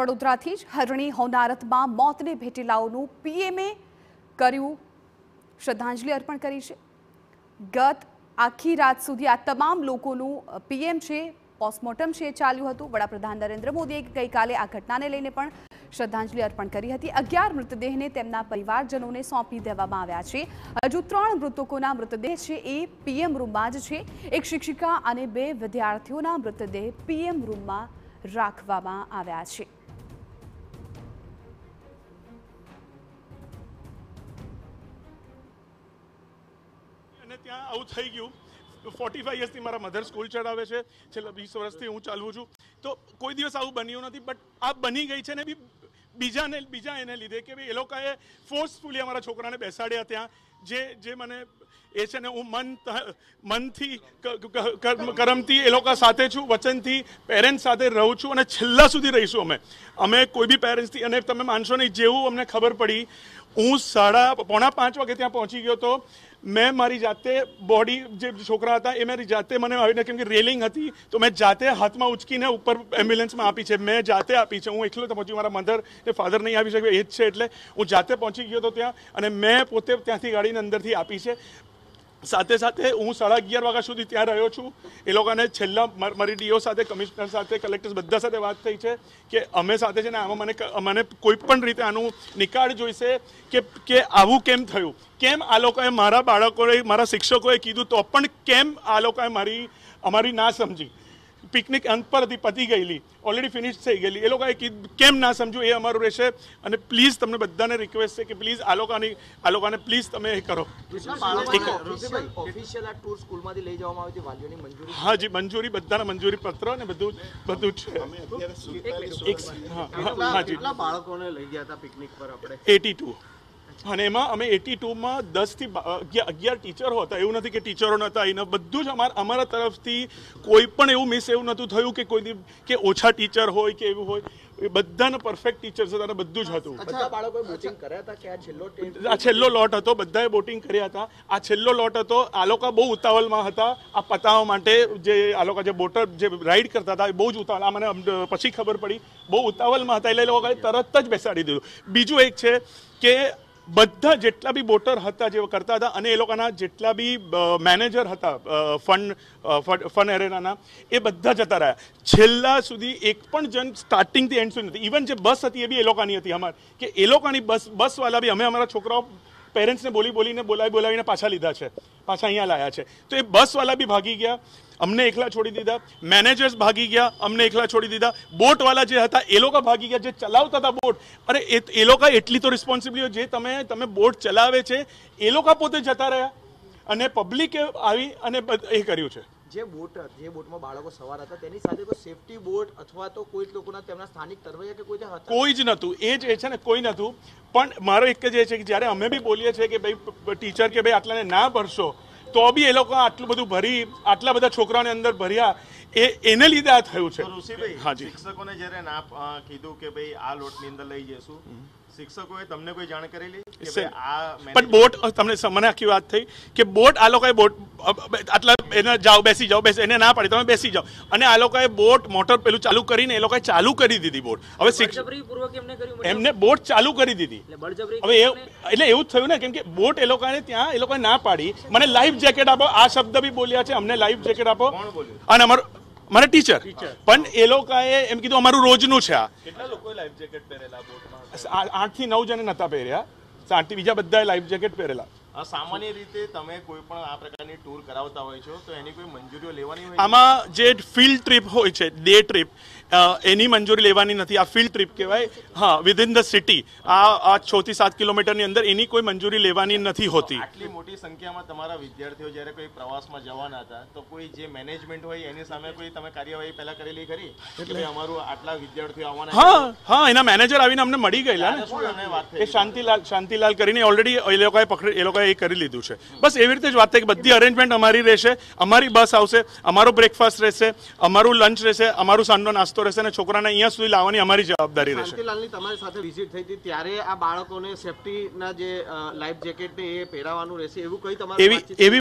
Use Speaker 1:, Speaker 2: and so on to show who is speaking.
Speaker 1: વડોદરાથી જ હરણી હોનારતમાં મોતને ભેટેલાઓનું પીએમએ કર્યું શ્રદ્ધાંજલિ અર્પણ કરી છે ગત આખી રાત સુધી આ તમામ લોકોનું પીએમ છે પોસ્ટમોર્ટમ છે ચાલ્યું હતું વડાપ્રધાન નરેન્દ્ર મોદીએ ગઈકાલે આ ઘટનાને લઈને પણ શ્રદ્ધાંજલિ અર્પણ કરી હતી અગિયાર મૃતદેહને તેમના પરિવારજનોને સોંપી દેવામાં આવ્યા છે હજુ ત્રણ મૃતકોના મૃતદેહ છે એ પીએમ રૂમમાં જ છે એક શિક્ષિકા અને બે વિદ્યાર્થીઓના મૃતદેહ પીએમ રૂમમાં રાખવામાં આવ્યા છે
Speaker 2: અને ત્યાં આવું થઈ ગયું ફોર્ટી ફાઈવ યર્સથી મારા મધર સ્કૂલ ચડાવે છે છેલ્લા વીસ વર્ષથી હું ચાલવું છું તો કોઈ દિવસ આવું બન્યું નથી બટ આ બની ગઈ છે ને બી બીજાને બીજા એને લીધે કે ભાઈ એ લોકોએ ફોર્સફુલી અમારા છોકરાને બેસાડ્યા ત્યાં જે જે મને એ છે ને હું મન મનથી કરમથી એ લોકો સાથે છું વચનથી પેરેન્ટ્સ સાથે રહું છું અને છેલ્લા સુધી રહીશું અમે અમે કોઈ બી પેરેન્ટ્સથી અને તમે માનશો નહીં જેવું અમને ખબર પડી હું સાડા પોણા પાંચ વાગે ત્યાં પહોંચી ગયો હતો મેં મારી જાતે બોડી જે છોકરા હતા એ મારી જાતે મને આવીને કેમ કે રેલિંગ હતી તો મેં જાતે હાથમાં ઉચકીને ઉપર એમ્બ્યુલન્સમાં આપી છે મેં જાતે આપી છે હું એકલો તો પહોંચી મારા મધર એ ફાધર નહીં આવી શકે એ જ છે એટલે હું જાતે પહોંચી ગયો હતો ત્યાં અને મેં પોતે ત્યાંથી ગાડીને અંદરથી આપી છે સાથે સાથે હું સાડા અગિયાર વાગ્યા સુધી ત્યાં રહ્યો છું એ લોકોને છેલ્લા મારી ડીઓ સાથે કમિશનર સાથે કલેક્ટર બધા સાથે વાત થઈ છે કે અમે સાથે છે ને આમાં મને મને કોઈ પણ રીતે આનું નિકાળ જોઈશે કે કે આવું કેમ થયું કેમ આ લોકોએ મારા બાળકોએ મારા શિક્ષકોએ કીધું તો પણ કેમ આ લોકોએ મારી અમારી ના સમજી પિકનિક અંત પર હતી પતી ગયેલી ઓલરેડી ફિનિશ થઈ ગયેલી એ લોકોએ કીધું કેમ ના સમજો એ અમારું રહેશે અને પ્લીઝ તમને બધાને રિક્વેસ્ટ છે કે પ્લીઝ આ લોકોની આ લોકોને પ્લીઝ તમે એ કરો હા જી મંજૂરી બધાના મંજૂરી પત્ર ને બધું બધું જ છે હા જી બાળકોને
Speaker 1: લઈ ગયા હતા પિકનિક પર આપણે એટી
Speaker 2: ટુ અને એમાં અમે એટી ટુમાં દસથી અગિયાર ટીચરો હતા એવું નથી કે ટીચરો નહોતા એને બધું જ અમારા અમારા તરફથી કોઈ પણ એવું મિસ એવું નહોતું થયું કે કોઈ કે ઓછા ટીચર હોય કે એવું હોય એ બધાને પરફેક્ટ ટીચર્સ હતા અને બધું જ હતું
Speaker 1: બધા બાળકોએ બોટિંગ કર્યા હતા આ છેલ્લો
Speaker 2: લોટ હતો બધાએ બોટિંગ કર્યા હતા આ છેલ્લો લોટ હતો આ લોકો બહુ ઉતાવળમાં હતા આ પતાવવા માટે જે આ લોકો જે બોટર જે રાઈડ કરતા હતા એ બહુ જ ઉતાવળ મને પછી ખબર પડી બહુ ઉતાવળમાં હતા એટલે એ લોકોએ તરત જ બેસાડી દીધું બીજું એક છે કે બધા જેટલા બી બોટર હતા જે કરતા હતા અને એ લોકોના જેટલા બી મેનેજર હતા ફંડ ફન એરેનાના એ બધા જતા રહ્યા છેલ્લા સુધી એક પણ જણ સ્ટાર્ટિંગથી એન્ડ સુધી નથી ઇવન જે બસ હતી એ બી એ લોકોની હતી અમારે કે એ લોકોની બસ બસવાલા બી અમે અમારા છોકરાઓ પેરેન્ટ્સને બોલી બોલીને બોલાવી બોલાવીને પાછા લીધા છે પાછા અહીંયા લાયા છે તો એ બસવાલા બી ભાગી ગયા અમને એકલા છોડી દીધા મેનેજર્સ ભાગી ગયા અમને એકલા છોડી દીધા બોટવાલા જે હતા એ લોકો ભાગી ગયા જે ચલાવતા હતા બોટ અરે એ એ લોકો એટલી તો રિસ્પોન્સિબિલિટી જે તમે તમે બોટ ચલાવે છે એ લોકો પોતે જતા રહ્યા અને પબ્લિકે આવી અને એ કર્યું છે
Speaker 1: જે બોટ જે બોટમાં બાળકો સવાર હતા તેની સાથે કોઈ સેફટી બોટ અથવા તો કોઈ લોકોના તેમના સ્થાનિક તરવૈયા કે
Speaker 2: કોઈ હતા કોઈ જ નહોતું એ જ એ છે ને કોઈ નહોતું પણ મારો એક જ એ છે કે જ્યારે અમે બી બોલીએ છીએ કે ભાઈ ટીચર કે ભાઈ આટલાને ના ભરશો તો બી એ લોકો આટલું બધું ભરી આટલા બધા છોકરાઓને અંદર ભર્યા એ એને લીધે આ થયું છે
Speaker 1: શિક્ષકોને જ્યારે ના કીધું કે ભાઈ આ લોટની અંદર લઈ જઈશું વાત
Speaker 2: થઈ કે બોટ આ બોટ આટલા બેસી જાઓ બેસી એને ના પાડી તમે બેસી જાઓ અને આ લોકોએ બોટ મોટર પેલું ચાલુ કરીને એ લોકોએ ચાલુ કરી દીધી બોટ હવે
Speaker 1: શિક્ષક એમને
Speaker 2: બોટ ચાલુ કરી દીધી
Speaker 1: હવે એટલે
Speaker 2: એવું જ થયું ને કેમ કે બોટ એ લોકોને ત્યાં એ લોકોએ ના પાડી મને લાઈવ જેકેટ આપો આ શબ્દ બી બોલ્યા છે અમને લાઈફ જેકેટ આપો અને અમારું મારે ટીચર પણ એ લોકોએ એમ કીધું અમારું રોજનું છે આ આઠ થી નવ જણે નતા પહેર્યા આઠ થી બીજા બધા લાઈફ જેકેટ પહેરેલા
Speaker 1: સામાન્ય રીતે તમે કોઈ પણ આ પ્રકારની ટૂર કરાવતા હોય છો તો એની કોઈ મંજૂરીઓ લેવાની
Speaker 2: હોય આમાં જે ફિલ્ડ ટ્રીપ હોય છે ડે ટ્રીપ એની મંજૂરી લેવાની નથી આ ફિલ્ડ ટ્રીપ કહેવાય હા વિધિન ધ સિટી આ આ છ થી સાત કિલોમીટરની અંદર એની કોઈ મંજૂરી લેવાની નથી હોતી આટલી
Speaker 1: મોટી સંખ્યામાં તમારા વિદ્યાર્થીઓ જ્યારે કોઈ પ્રવાસમાં જવાના હતા તો કોઈ જે મેનેજમેન્ટ હોય એની સામે કોઈ તમે કાર્યવાહી પહેલા કરેલી ખરી એટલે અમારું આટલા વિદ્યાર્થીઓ આવવાના હા હા એના મેનેજર આવીને અમને મળી ગયેલા એ
Speaker 2: શાંતિલાલ શાંતિલાલ કરીને ઓલરેડી એ લોકોએ પકડી એ લોકોએ એ કરી લીધું છે બસ એવી રીતે જ વાત થઈ કે બધી અરેન્જમેન્ટ અમારી રહેશે અમારી બસ આવશે અમારો બ્રેકફાસ્ટ રહેશે અમારું લંચ રહેશે અમારું સાંજનો નાસ્તો રહેશે અને છોકરાને અહીંયા સુધી લાવવાની અમારી જવાબદારી રહેશે
Speaker 1: તમારી સાથે વિઝિટ થઈ હતી ત્યારે આ બાળકોને સેફટીના જે લાઈફ જેકેટ એ પહેરાવાનું રહેશે એવું કઈ તમારી એવી
Speaker 2: એવી